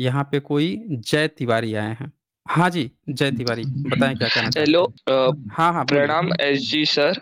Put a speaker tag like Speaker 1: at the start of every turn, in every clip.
Speaker 1: यहाँ पे कोई जय तिवारी आए हैं हाँ जी जय तिवारी बताए क्या कहना
Speaker 2: हेलो हाँ हाँ प्रणाम एस जी सर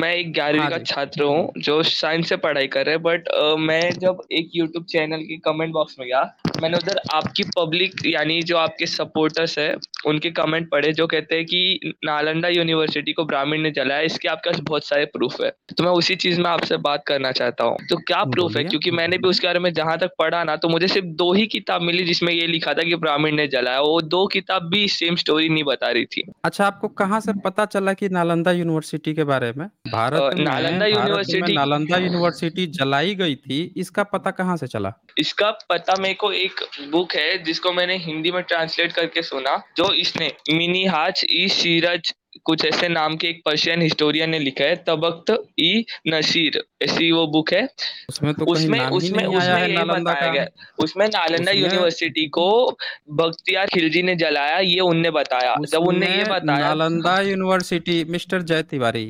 Speaker 2: मैं एक ग्यारहवीं हाँ का छात्र हूँ जो साइंस से पढ़ाई कर रहे हैं बट मैं जब एक यूट्यूब चैनल के कमेंट बॉक्स में गया मैंने उधर आपकी पब्लिक यानी जो आपके सपोर्टर्स है उनके कमेंट पढ़े जो कहते हैं कि नालंदा यूनिवर्सिटी को ब्राह्मीण ने जलाया इसके आपके पास बहुत सारे प्रूफ है तो मैं उसी चीज में आपसे बात करना चाहता हूँ तो क्या प्रूफ है क्योंकि मैंने भी उसके बारे में जहां तक पढ़ा ना तो मुझे सिर्फ दो ही किताब मिली जिसमें ये लिखा था कि ब्राह्मीण ने जलाया वो दो किताब भी सेम स्टोरी नहीं बता रही थी
Speaker 1: अच्छा आपको कहाँ से पता चला की नालंदा यूनिवर्सिटी के बारे में भारत नालंदा यूनिवर्सिटी नालंदा यूनिवर्सिटी जलाई गई थी इसका पता कहाँ से चला इसका पता मेरे को एक
Speaker 2: बुक है जिसको मैंने हिंदी में ट्रांसलेट करके सुना जो इसने मिनी हाच ई सीरज कुछ ऐसे नाम के एक पर्शियन हिस्टोरियन ने लिखा है तबक्त ई नशीर ऐसी वो बुक है उसमें तो उसमें उसमें उसमें ये बताया गया उसमें नालंदा यूनिवर्सिटी को बख्तियार खिलजी ने जलाया ये उनने बताया जब उनने ये बताया नालंदा
Speaker 1: यूनिवर्सिटी हाँ। मिस्टर जय तिवारी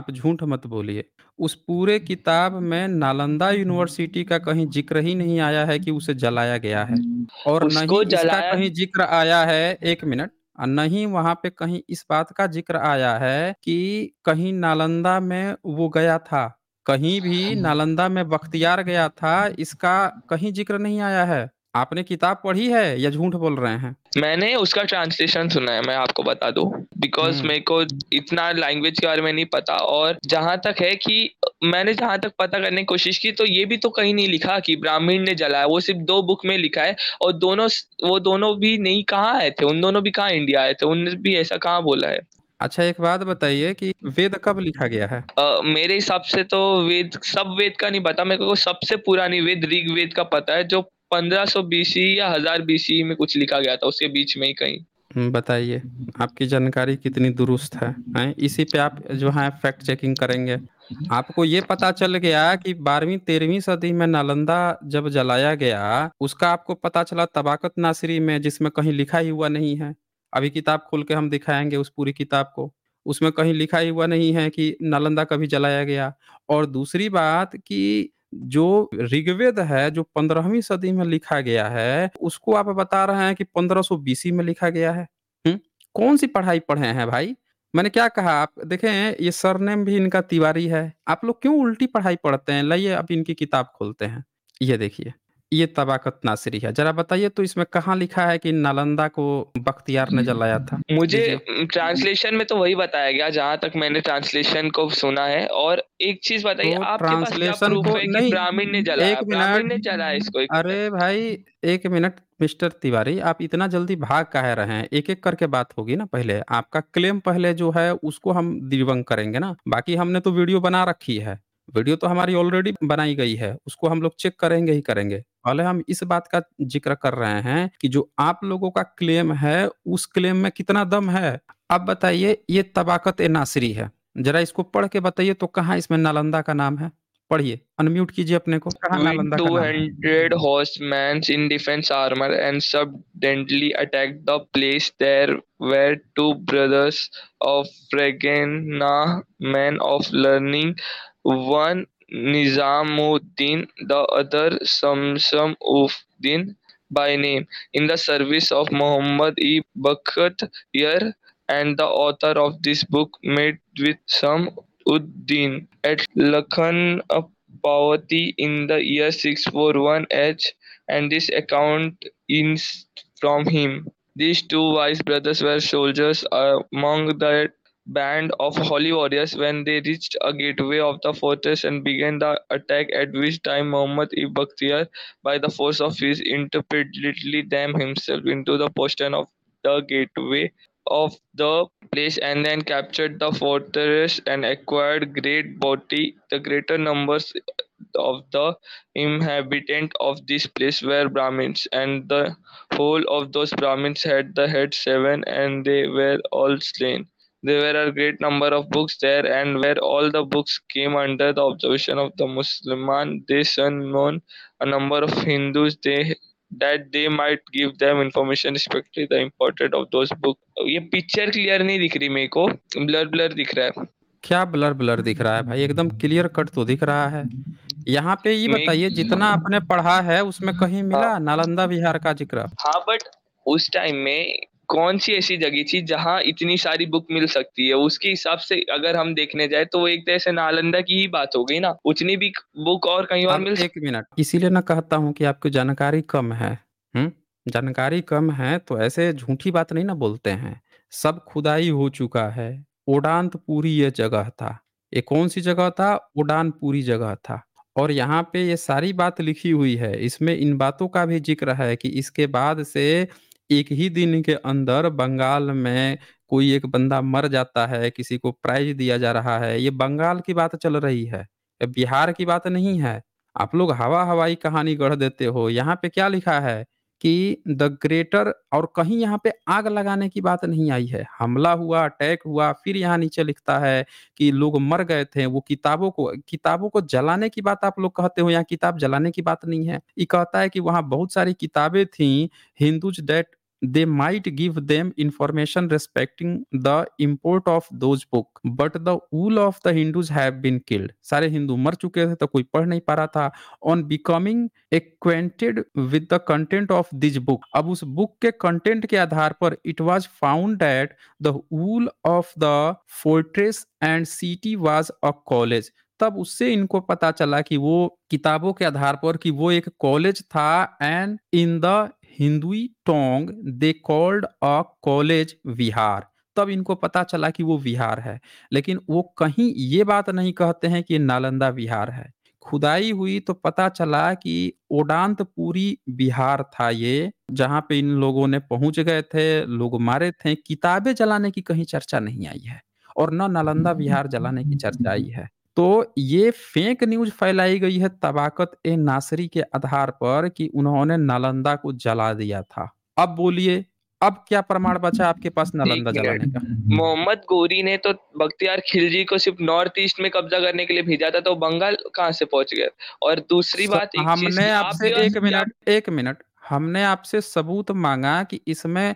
Speaker 1: आप झूठ मत बोलिए उस पूरे किताब में नालंदा हम्म। यूनिवर्सिटी का कहीं जिक्र ही नहीं आया है कि उसे जलाया गया है हम्म। और नहीं इसका कहीं जिक्र आया है एक मिनट नहीं वहां पे कहीं इस बात का जिक्र आया है कि कहीं नालंदा में वो गया था कहीं भी हम्म। नालंदा में बख्तियार गया था इसका कहीं जिक्र नहीं आया है आपने किताब पढ़ी है या झूठ बोल रहे हैं
Speaker 2: मैंने उसका ट्रांसलेशन सुना है मैं आपको बता दू बिकॉज हम्म। मेरे को इतना लैंग्वेज के बारे में नहीं पता और जहां तक है कि मैंने जहां तक पता करने की कोशिश की तो ये भी तो कहीं नहीं लिखा कि ब्राह्मीण ने जलाया वो सिर्फ दो बुक में लिखा है और दोनों वो दोनों भी नहीं कहाँ आए थे उन दोनों भी कहाँ इंडिया आए थे उनने भी ऐसा कहाँ बोला है
Speaker 1: अच्छा एक बात बताइए कि वेद कब लिखा गया है
Speaker 2: आ, मेरे हिसाब से तो वेद सब वेद का नहीं पता मेरे को सबसे पुरानी वेद ऋग वेद का पता है जो 1500 सौ या हजार बीसी में कुछ लिखा गया था उसके बीच में ही कहीं
Speaker 1: हम्म, बताइए आपकी जानकारी कितनी दुरुस्त है, हैं इसी पे आप जो है फैक्ट चेकिंग करेंगे आपको ये पता चल गया कि बारहवीं तेरहवीं सदी में नालंदा जब जलाया गया उसका आपको पता चला तबाकत नासरी में जिसमें कहीं लिखा ही हुआ नहीं है अभी किताब खोल के हम दिखाएंगे उस पूरी किताब को उसमें कहीं लिखा ही हुआ नहीं है कि नालंदा कभी जलाया गया और दूसरी बात कि जो ऋग्वेद है जो पंद्रहवीं सदी में लिखा गया है उसको आप बता रहे हैं कि पंद्रह सौ बीसी में लिखा गया है हुँ? कौन सी पढ़ाई पढ़े हैं भाई मैंने क्या कहा आप देखें ये सरनेम भी इनका तिवारी है आप लोग क्यों उल्टी पढ़ाई पढ़ते हैं लाइए अब इनकी किताब खोलते हैं ये देखिए ये तबाकत नासिरी है। ज़रा बताइए तो इसमें कहाँ लिखा है कि नालंदा को बख्तियार ने हम्म। जलाया था? मुझे
Speaker 2: ट्रांसलेशन में तो वही बताया गया जहाँ तक मैंने ट्रांसलेशन को सुना है और एक चीज़ बताइए तो आप ट्रांसलेशन को नहीं, ब्राह्मण ने जलाया? 1 ने जलाया इसको
Speaker 1: अरे भाई एक मिनट मिस्टर तिवारी, आप इतना जल्दी भाग कह रहे हैं? एक-एक करके बात होगी ना पहले। आपका क्लेम पहले जो है उसको हम दिवंग करेंगे ना, बाकी हमने तो वीडियो बना रखी है। वीडियो तो हमारी ऑलरेडी बनाई गई है, उसको हम लोग चेक करेंगे ही करेंगे। पहले हम इस बात का ज़िक्र कर रहे हैं कि जो आप लोगों का क्लेम है, उस क्लेम में कितना दम है? अब बताइए ये तबाकत ए नासरी है, ज़रा इसको पढ़ के बताइए तो कहाँ इसमें नालंदा का नाम है? पढ़िए, अनम्यूट कीजिए अपने को, कहा नालंदा का नाम है?
Speaker 2: 200 horsemen in defense armor and subsequently attacked the place. Of were One Nizamuddin, the other Samsam-ud-Din by name, in the service of Muhammad e Bakhtiyar and the author of this book met with sam at din of Lakhanapavati in the year 641 H and this account is from him. These two wise brothers were soldiers among the band of holy warriors when they reached a gateway of the fortress and began the attack at which time Muhammad ibn Bakhtiar, by the force of his interpretedly damned himself into the postern of the gateway of the place and then captured the fortress and acquired great booty the greater numbers of the inhabitant of this place were brahmins and the whole of those brahmins had the head seven and they were all slain There were a great number of books there and where all the books came under the observation of the Musliman they summoned a number of Hindus they that they might give them information respecting the important of those books. ये picture clear नहीं दिख रही मेरे
Speaker 1: को blur blur दिख रहा है क्या ब्लर ब्लर दिख रहा है भाई एकदम क्लियर कट तो दिख रहा है यहाँ पे ये बताइए जितना आपने पढ़ा है उसमें कहीं मिला हाँ, नालंदा बिहार का जिक्र
Speaker 2: हाँ बट उस टाइम में कौन सी ऐसी जगह थी जहाँ इतनी सारी बुक मिल सकती है उसके हिसाब से अगर हम देखने जाए तो वो एक तरह तो से नालंदा की ही बात हो गई ना उतनी भी
Speaker 1: बुक और कहीं और मिल एक मिनट इसीलिए ना कहता हूँ कि आपको जानकारी कम है हुँ? हम्म? जानकारी कम है तो ऐसे झूठी बात नहीं ना बोलते हैं सब खुदाई हो चुका है उडान तो पूरी ये जगह था ये कौन सी जगह था उडान पूरी जगह था और यहाँ पे ये सारी बात लिखी हुई है इसमें इन बातों का भी जिक्र है कि इसके बाद से एक ही दिन के अंदर बंगाल में कोई एक बंदा मर जाता है, किसी को प्राइज़ दिया जा रहा है, ये बंगाल की बात चल रही है। बिहार की बात नहीं है। आप लोग हवा-हवाई कहानी गढ़ देते हो, यहाँ पे क्या लिखा है? कि द ग्रेटर और कहीं यहाँ पे आग लगाने की बात नहीं आई है। हमला हुआ, अटैक हुआ, फिर यहाँ नीचे लिखता है कि लोग मर गए थे। वो किताबों को किताबों को जलाने की बात आप लोग कहते हो, यहाँ किताब जलाने की बात नहीं है। ये कहता है कि वहाँ बहुत सारी किताबें थी Hindus that they might give them information respecting the import of those book but the wool of the hindus have been killed सारे हिंदू मर चुके थे तो कोई पढ़ नहीं पा रहा था on becoming acquainted with the content of this book अब उस बुक के कंटेंट के आधार पर it was found that the wool of the fortress and city was a college तब उससे इनको पता चला कि वो किताबों के आधार पर कि वो एक कॉलेज था and in the Hindui tongue they called a college vihar तब इनको पता चला कि वो विहार है लेकिन वो कहीं ये बात नहीं कहते हैं कि नालंदा विहार है खुदाई हुई तो पता चला कि ओडांतपुरी बिहार था ये जहाँ पे इन लोगों ने पहुंच गए थे लोग मारे थे किताबें जलाने की कहीं चर्चा नहीं आई है और न नालंदा विहार जलाने की चर्चा आई है तो ये फेक न्यूज़ फैलाई गई है तबाकत ए नासरी के आधार पर कि उन्होंने नालंदा को जला दिया था। अब बोलिए अब क्या प्रमाण बचा आपके पास नालंदा जलाने का?
Speaker 2: मोहम्मद गोरी ने तो बख्तियार खिलजी को सिर्फ नॉर्थ ईस्ट में कब्जा करने के लिए भेजा था तो बंगाल कहाँ से पहुंच गया और दूसरी बात एक हमने आप आपसे एक मिनट
Speaker 1: एक मिनट हमने आपसे सबूत मांगा कि इसमें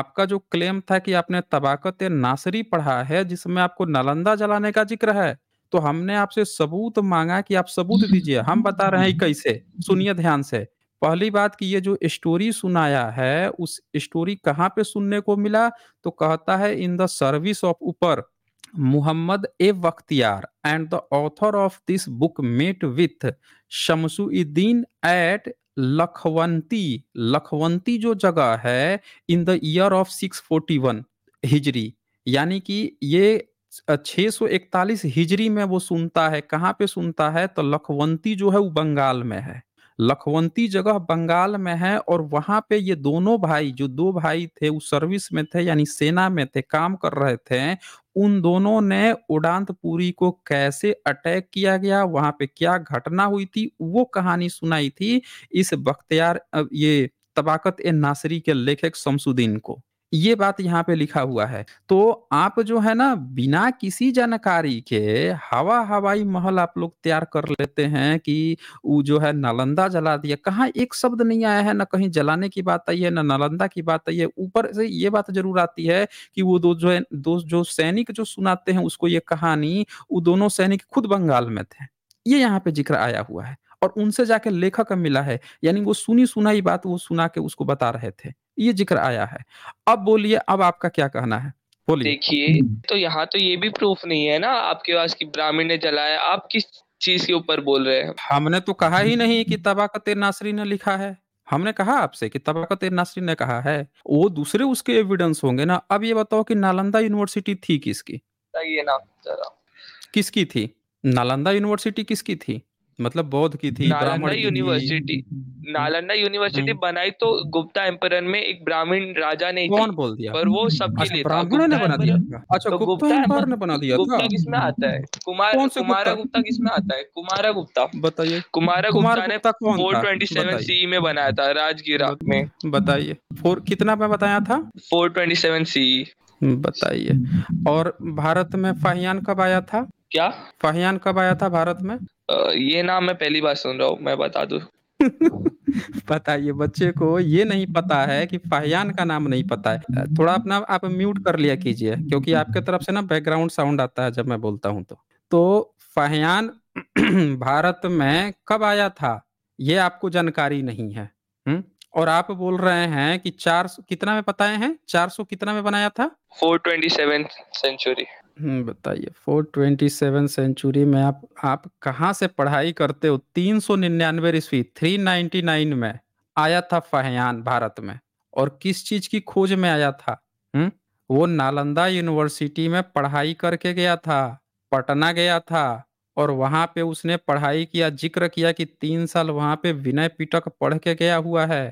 Speaker 1: आपका जो क्लेम था कि आपने तबाकत ए नासरी पढ़ा है जिसमें आपको नालंदा जलाने का जिक्र है तो हमने आपसे सबूत मांगा कि आप सबूत दीजिए हम बता रहे हैं कैसे सुनिए ध्यान से पहली बात कि ये जो स्टोरी सुनाया है उस स्टोरी कहाँ पे सुनने को मिला तो कहता है इन द सर्विस ऑफ ऊपर मुहम्मद ए Bakhtiyar and the author of this book met with Shamsuddin at Lakhnauti Lakhnauti जो जगह है इन द ईयर ऑफ 641 हिजरी यानी कि ये छः सौ इकतालीस हिजरी में वो सुनता है कहाँ पे सुनता है तो लखवंती जो है वो बंगाल में है लखवंती जगह बंगाल में है और वहां पे ये दोनों भाई जो दो भाई थे वो सर्विस में थे यानी सेना में थे काम कर रहे थे उन दोनों ने उड़ांतपुरी को कैसे अटैक किया गया वहां पे क्या घटना हुई थी वो कहानी सुनाई थी इस बख्तियार ये तबाकत ए नासरी के लेखक शमसुद्दीन को ये बात यहाँ पे लिखा हुआ है। तो आप जो है ना बिना किसी जानकारी के हवा-हवाई महल आप लोग तैयार कर लेते हैं कि वो जो है नालंदा जला दिया। कहाँ एक शब्द नहीं आया है, ना कहीं जलाने की बात आई है, ना नालंदा की बात आई है। ऊपर से ये बात ज़रूर आती है कि वो दो जो है दो जो सैनिक जो सुनाते हैं उसको ये कहानी, वो दोनों सैनिक खुद बंगाल में थे। ये यहाँ पे ज़िक्र आया हुआ है और उनसे जाके लेखक मिला है। यानी वो सुनी-सुनाई बात वो सुना के उसको बता रहे थे। ये जिक्र आया है अब बोलिए अब आपका क्या कहना है बोलिए
Speaker 2: देखिए तो यहाँ तो ये भी प्रूफ नहीं है ना आपके पास की ब्राह्मण ने जलाया आप किस चीज के ऊपर बोल रहे
Speaker 1: हैं हमने तो कहा ही नहीं कि तबाकत नासरी ने लिखा है हमने कहा आपसे कि तबाकत नासरी ने कहा है वो दूसरे उसके एविडेंस होंगे ना अब ये बताओ कि नालंदा यूनिवर्सिटी थी किसकी ये ना किसकी थी नालंदा यूनिवर्सिटी किसकी थी मतलब बौद्ध की थी नालंदा यूनिवर्सिटी
Speaker 2: नालंदा यूनिवर्सिटी हम्म। बनाई तो गुप्ता एम्पर में एक ब्राह्मण राजा ने कौन बोल दिया पर वो सबके अच्छा, लिए ब्राह्मण अच्छा, तो ने बना दिया अच्छा तो गुप्ता
Speaker 1: एम्पर ने बना दिया गुप्ता किसमें आता है
Speaker 2: कुमार कुमारा गुप्ता किसमें आता है कुमारा गुप्ता बताइए कुमारा गुप्ता ने four twenty seven C e में बनाया था राजगिरा में बताइए फोर कितना में बताया था four twenty seven C
Speaker 1: e। बताइए और भारत में फाहियान कब आया था क्या फाहियान कब आया था भारत में
Speaker 2: ये नाम मैं पहली बार सुन रहा हूँ मैं बता
Speaker 1: पता ये बच्चे को ये नहीं पता है कि फाहयान का नाम नहीं पता है थोड़ा अपना आप म्यूट कर लिया कीजिए क्योंकि आपके तरफ से ना बैकग्राउंड साउंड आता है जब मैं बोलता हूँ तो तो फाहयान भारत में कब आया था ये आपको जानकारी नहीं है हुँ? और आप बोल रहे हैं कि चार कितना में बताए हैं चार सौ कितना में बनाया था फोर ट्वेंटी सेवन सेंचुरी हुँ, हम्म, बताइए 427 सेंचुरी में आप आप कहाँ से पढ़ाई करते हो 399 ईस्वी नाइन में आया था फहयान भारत में और किस चीज की खोज में आया था हुँ? हम्म, वो नालंदा यूनिवर्सिटी में पढ़ाई करके गया था पटना गया था और वहां पे उसने पढ़ाई किया जिक्र किया कि तीन साल वहां पे विनय पिटक पढ़ के गया हुआ है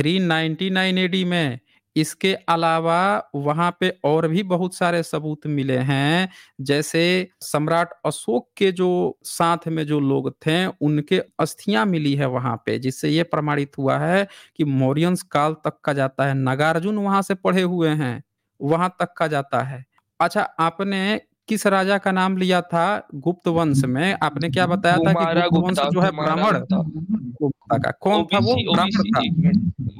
Speaker 1: 399 एडी में इसके अलावा वहाँ पे और भी बहुत सारे सबूत मिले हैं जैसे सम्राट अशोक के जो साथ में जो लोग थे उनके अस्थियां मिली है वहाँ पे जिससे ये प्रमाणित हुआ है कि मौर्यंस काल तक का जाता है नागार्जुन वहाँ से पढ़े हुए हैं वहां तक का जाता है अच्छा आपने किस राजा का नाम लिया था गुप्त वंश हम्म। में आपने क्या बताया था कि गुप्त वंश जो है ब्राह्मण गुप्ता का कौन था वो ब्राह्मण
Speaker 2: था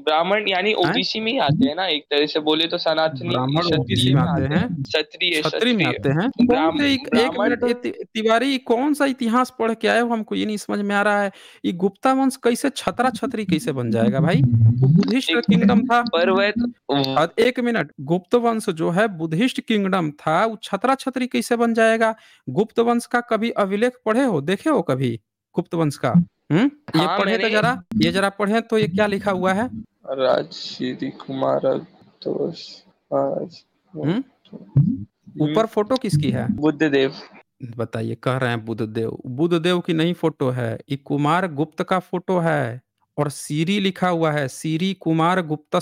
Speaker 2: ब्राह्मण यानी ओबीसी में ही आते हैं ना एक तरह से बोले तो सनातनी ब्राह्मण ओबीसी में आते हैं क्षत्रिय क्षत्रिय में
Speaker 1: आते हैं तिवारी कौन सा इतिहास पढ़ के आए हो हमको ये नहीं समझ में आ रहा है ये गुप्ता वंश कैसे छतरा छतरी कैसे बन जाएगा भाई बुद्धिस्ट किंगडम था पर तो- एक मिनट गुप्त वंश जो है बुद्धिस्ट किंगडम था वो छतरा छतरी कैसे बन जाएगा गुप्त वंश का कभी अभिलेख पढ़े हो देखे हो कभी गुप्त वंश का हम्म ये हाँ, पढ़े तो जरा ये जरा पढ़े तो ये क्या लिखा हुआ है राज श्री कुमार दोष हम्म? हम्म। ऊपर फोटो किसकी है बुद्ध देव बताइए कह रहे हैं बुद्ध देव बुद्ध देव की नहीं फोटो है ये कुमार गुप्त का फोटो है और सीरी लिखा हुआ है सीरी कुमार गुप्त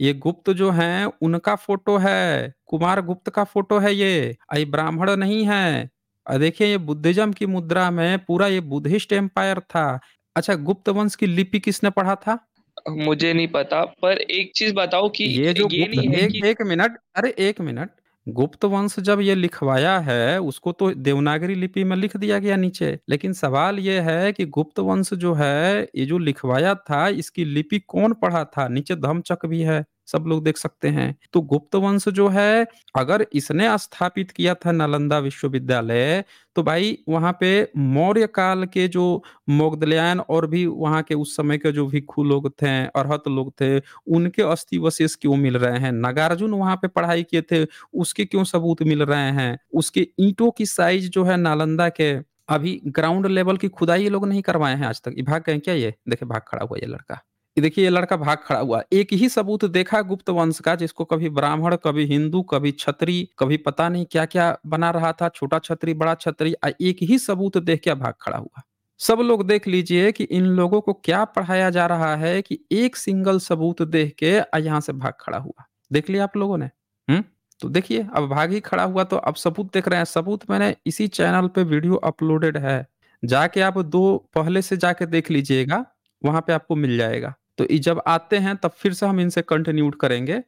Speaker 1: ये गुप्त जो है उनका फोटो है कुमार गुप्त का फोटो है ये ये ब्राह्मण नहीं है देखिए ये बुद्धिज्म की मुद्रा में पूरा ये बुद्धिस्ट एम्पायर था अच्छा गुप्त वंश की लिपि किसने पढ़ा था
Speaker 2: मुझे नहीं
Speaker 1: पता पर
Speaker 2: एक चीज बताओ कि ये जो ये नहीं एक, है एक कि
Speaker 1: एक मिनट अरे एक मिनट गुप्त वंश जब ये लिखवाया है उसको तो देवनागरी लिपि में लिख दिया गया नीचे लेकिन सवाल ये है कि गुप्त वंश जो है ये जो लिखवाया था इसकी लिपि कौन पढ़ा था नीचे धम्मचक भी है सब लोग देख सकते हैं तो गुप्त वंश जो है अगर इसने स्थापित किया था नालंदा विश्वविद्यालय तो भाई वहां पे मौर्य काल के जो मोगदलयान और भी वहां के उस समय के जो भिक्खु लोग थे अरहत लोग थे उनके अस्थि वशेष क्यों मिल रहे हैं नागार्जुन वहां पे पढ़ाई किए थे उसके क्यों सबूत मिल रहे हैं उसके ईंटों की साइज जो है नालंदा के अभी ग्राउंड लेवल की खुदाई ये लोग नहीं करवाए हैं आज तक भाग गए क्या ये देखे भाग खड़ा हुआ ये लड़का कि देखिए ये लड़का भाग खड़ा हुआ एक ही सबूत देखा गुप्त वंश का जिसको कभी ब्राह्मण कभी हिंदू कभी छत्री कभी पता नहीं क्या क्या बना रहा था छोटा छत्री बड़ा छत्री एक ही सबूत देख के भाग खड़ा हुआ सब लोग देख लीजिए कि इन लोगों को क्या पढ़ाया जा रहा है कि एक सिंगल सबूत देख के यहाँ से भाग खड़ा हुआ देख लिया आप लोगों ने हम्म तो देखिए अब भाग ही खड़ा हुआ तो अब सबूत देख रहे हैं सबूत मैंने इसी चैनल पे वीडियो अपलोडेड है जाके आप दो पहले से जाके देख लीजिएगा वहां पे आपको मिल जाएगा तो ये जब आते हैं तब फिर से हम इनसे कंटिन्यूट करेंगे